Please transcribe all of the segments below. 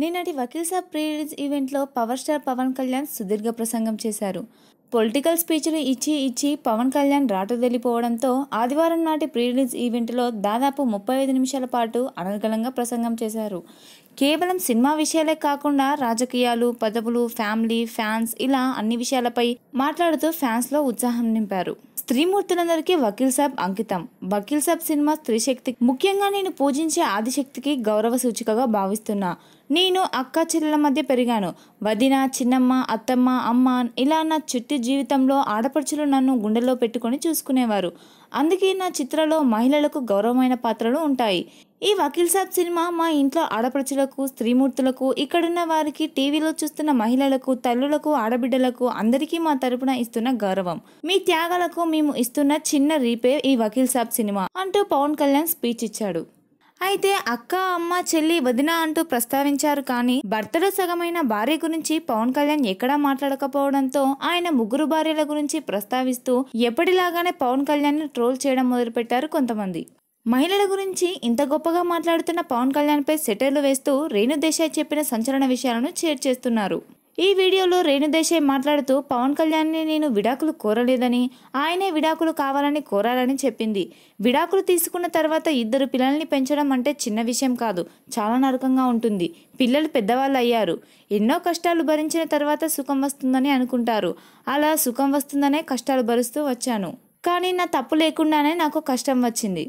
నిన్నటి వకీల్ సాబ్ ప్రీరిలీజ్ ఈవెంట్లో power star Pawan Kalyan సుదీర్ఘ ప్రసంగం చేశారు పొలిటికల్ స్పీచ్లు ఇచ్చి ఇచ్చి పవన్ కళ్యాణ్ రాటు వెళ్ళిపోవడంతో ఆదివారం నాటి ప్రీరిలీజ్ ఈవెంట్లో దాదాపు ముప్పై ఐదు నిమిషాల పాటు అనర్గళంగా ప్రసంగం చేశారు కేవలం సినిమా విషయాలే కాకుండా రాజకీయాలు పదవులు ఫ్యామిలీ ఫ్యాన్స్ ఇలా అన్ని విషయాలపై మాట్లాడుతూ ఫ్యాన్స్లో ఉత్సాహం నింపారు స్త్రీమూర్తులందరికీ వకీల్ సాబ్ అంకితం వకీల్ సాబ్ సినిమా స్త్రీశక్తి ముఖ్యంగా నేను పూజించే ఆదిశక్తికి గౌరవ సూచికగా భావిస్తున్నా నేను అక్క చెల్లెల మధ్య పెరిగాను వదిన చిన్నమ్మ అత్తమ్మ అమ్మ ఇలా నా చుట్టి జీవితంలో ఆడపడుచులు నన్ను గుండెలో పెట్టుకొని చూసుకునేవారు అందుకే నా చిత్రలో మహిళలకు గౌరవమైన పాత్రలు ఉంటాయి ఈ వకీల్ సాబ్ సినిమా మా ఇంట్లో ఆడపడుచులకు స్త్రీమూర్తులకు ఇక్కడున్న వారికి టీవీలో చూస్తున్న మహిళలకు తల్లులకు ఆడబిడ్డలకు అందరికీ మా తరపున ఇస్తున్న గౌరవం మీ త్యాగాలకు మేము ఇస్తున్న చిన్న రీపే ఈ వకీల్ సాబ్ సినిమా అంటూ పవన్ కళ్యాణ్ స్పీచ్ ఇచ్చాడు అయితే అక్క అమ్మ చెల్లి వదిన అంటూ ప్రస్తావించారు కానీ భర్తలో సగమైన భార్య గురించి పవన్ కళ్యాణ్ ఎక్కడా మాట్లాడకపోవడంతో ఆయన ముగ్గురు భార్యల గురించి ప్రస్తావిస్తూ ఎప్పటిలాగానే పవన్ కళ్యాణ్ ట్రోల్ చేయడం మొదలుపెట్టారు కొంతమంది మహిళల గురించి ఇంత గొప్పగా మాట్లాడుతున్న పవన్ కళ్యాణ్పై సెటర్లు వేస్తూ రేణు దేశాయ్ చెప్పిన సంచలన విషయాలను షేర్ చేస్తున్నారు ఈ వీడియోలో రేణు దేశాయ్ మాట్లాడుతూ పవన్ కళ్యాణ్ని నేను విడాకులు కోరలేదని ఆయనే విడాకులు కావాలని కోరాలని చెప్పింది విడాకులు తీసుకున్న తర్వాత ఇద్దరు పిల్లల్ని పెంచడం అంటే చిన్న విషయం కాదు చాలా నరకంగా ఉంటుంది పిల్లలు పెద్దవాళ్ళు అయ్యారు ఎన్నో కష్టాలు భరించిన తర్వాత సుఖం వస్తుందని అనుకుంటారు అలా సుఖం వస్తుందనే కష్టాలు భరుస్తూ వచ్చాను కానీ నా తప్పు లేకుండానే నాకు కష్టం వచ్చింది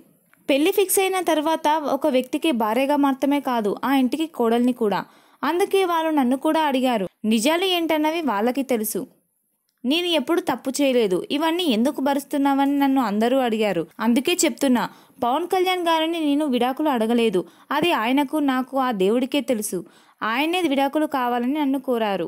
పెళ్లి ఫిక్స్ అయిన తర్వాత ఒక వ్యక్తికి భార్యగా మాత్రమే కాదు ఆ ఇంటికి కోడల్ని కూడా అందుకే వాళ్ళు నన్ను కూడా అడిగారు నిజాలు ఏంటన్నవి వాళ్ళకి తెలుసు నేను ఎప్పుడు తప్పు చేయలేదు ఇవన్నీ ఎందుకు భరుస్తున్నావని నన్ను అందరూ అడిగారు అందుకే చెప్తున్నా పవన్ కళ్యాణ్ గారిని నేను విడాకులు అడగలేదు అది ఆయనకు నాకు ఆ దేవుడికే తెలుసు ఆయనే విడాకులు కావాలని నన్ను కోరారు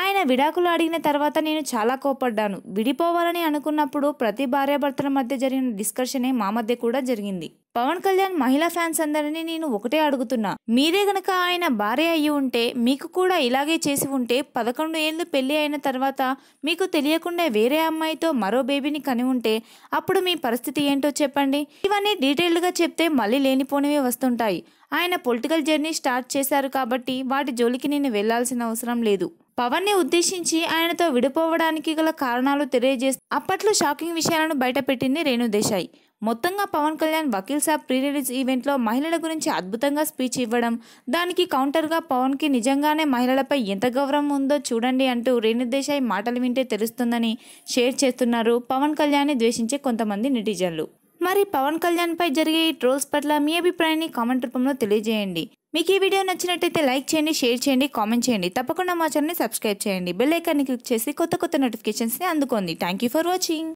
ఆయన విడాకులు అడిగిన తర్వాత నేను చాలా కోపడ్డాను విడిపోవాలని అనుకున్నప్పుడు ప్రతి భార్యాభర్తల మధ్య జరిగిన డిస్కషనే మా మధ్య కూడా జరిగింది పవన్ కళ్యాణ్ మహిళా ఫ్యాన్స్ అందరినీ నేను ఒకటే అడుగుతున్నా మీరే గనక ఆయన భార్య అయ్యి ఉంటే మీకు కూడా ఇలాగే చేసి ఉంటే పదకొండు ఏళ్ళు పెళ్లి అయిన తర్వాత మీకు తెలియకుండా వేరే అమ్మాయితో మరో బేబీని కని ఉంటే అప్పుడు మీ పరిస్థితి ఏంటో చెప్పండి ఇవన్నీ డీటెయిల్డ్గా చెప్తే మళ్ళీ లేనిపోనివి వస్తుంటాయి ఆయన పొలిటికల్ జర్నీ స్టార్ట్ చేశారు కాబట్టి వాటి జోలికి నేను వెళ్లాల్సిన అవసరం లేదు పవన్ని ఉద్దేశించి ఆయనతో విడిపోవడానికి గల కారణాలు తెలియజేసి అప్పట్లో షాకింగ్ విషయాలను బయటపెట్టింది రేణు దేశాయ్ మొత్తంగా పవన్ కళ్యాణ్ వకీల్ సాబ్ ప్రీ రిలీజ్ ఈవెంట్లో మహిళల గురించి అద్భుతంగా స్పీచ్ ఇవ్వడం దానికి కౌంటర్గా పవన్కి నిజంగానే మహిళలపై ఎంత గౌరవం ఉందో చూడండి అంటూ రేణు దేశాయ్ మాటలు వింటే తెలుస్తుందని షేర్ చేస్తున్నారు పవన్ కళ్యాణ్ని ద్వేషించే కొంతమంది నెటిజన్లు మరి పవన్ కళ్యాణ్పై జరిగే ఈ ట్రోల్స్ పట్ల మీ అభిప్రాయాన్ని కామెంట్ రూపంలో తెలియజేయండి మీకు ఈ వీడియో నచ్చినట్టయితే లైక్ చేయండి షేర్ చేయండి కామెంట్ చేయండి తప్పకుండా మా ఛానల్ని సబ్స్క్రైబ్ చేయండి బెల్ ఐకాన్ని క్లిక్ చేసి కొత్త కొత్త నోటిఫికేషన్స్ని అందుకోండి థ్యాంక్ ఫర్ వాచింగ్